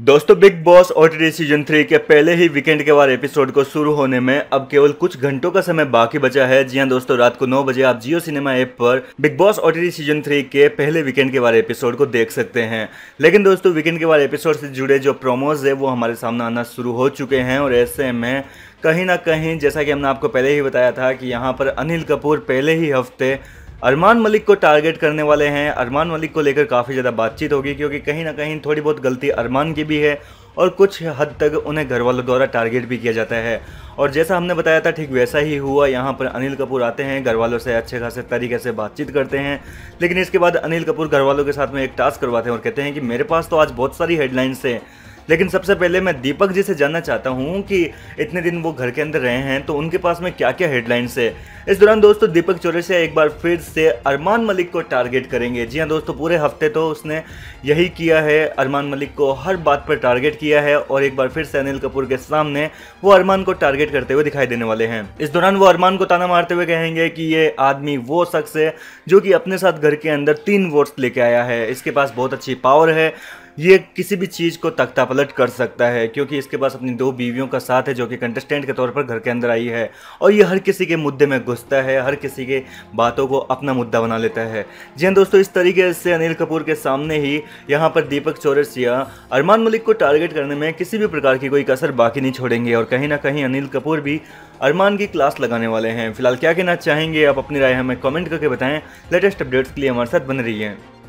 दोस्तों Bigg Boss और T season three के पहले ही वीकेंड के बाद एपिसोड को शुरू होने में अब केवल कुछ घंटों का समय बाकी बचा है जी हाँ दोस्तों रात को 9 बजे आप जियो सिनेमा ऐप पर Bigg Boss O T season three के पहले वीकेंड के बाद एपिसोड को देख सकते हैं लेकिन दोस्तों वीकेंड के बाद एपिसोड से जुड़े जो प्रोमोज है वो हमारे सामने आना शुरू हो चुके हैं और ऐसे में कहीं ना कहीं जैसा कि हमने आपको पहले ही बताया था कि यहाँ पर अनिल कपूर पहले ही हफ्ते अरमान मलिक को टारगेट करने वाले हैं अरमान मलिक को लेकर काफ़ी ज़्यादा बातचीत होगी क्योंकि कहीं ना कहीं थोड़ी बहुत गलती अरमान की भी है और कुछ हद तक उन्हें घर वालों द्वारा टारगेट भी किया जाता है और जैसा हमने बताया था ठीक वैसा ही हुआ यहाँ पर अनिल कपूर आते हैं घर वालों से अच्छे खासे तरीके से बातचीत करते हैं लेकिन इसके बाद अनिल कपूर घर वालों के साथ में एक टास्क करवाते हैं और कहते हैं कि मेरे पास तो आज बहुत सारी हेडलाइंस है लेकिन सबसे पहले मैं दीपक जी से जानना चाहता हूँ कि इतने दिन वो घर के अंदर रहे हैं तो उनके पास में क्या क्या हेडलाइंस है इस दौरान दोस्तों दीपक चौरसिया एक बार फिर से अरमान मलिक को टारगेट करेंगे जी हाँ दोस्तों पूरे हफ्ते तो उसने यही किया है अरमान मलिक को हर बात पर टारगेट किया है और एक बार फिर से अनिल कपूर के सामने वो अरमान को टारगेट करते हुए दिखाई देने वाले हैं इस दौरान वो अरमान को ताना मारते हुए कहेंगे कि ये आदमी वो शख्स है जो कि अपने साथ घर के अंदर तीन वोट्स लेके आया है इसके पास बहुत अच्छी पावर है ये किसी भी चीज़ को तख्ता पलट कर सकता है क्योंकि इसके पास अपनी दो बीवियों का साथ है जो कि कंटेस्टेंट के तौर पर घर के अंदर आई है और ये हर किसी के मुद्दे में घुसता है हर किसी के बातों को अपना मुद्दा बना लेता है जी हाँ दोस्तों इस तरीके से अनिल कपूर के सामने ही यहाँ पर दीपक चौरसिया अरमान मलिक को टारगेट करने में किसी भी प्रकार की कोई कसर बाकी नहीं छोड़ेंगे और कहीं ना कहीं अनिल कपूर भी अरमान की क्लास लगाने वाले हैं फिलहाल क्या कहना चाहेंगे आप अपनी राय हमें कॉमेंट करके बताएं लेटेस्ट अपडेट्स के लिए हमारे साथ बन रही है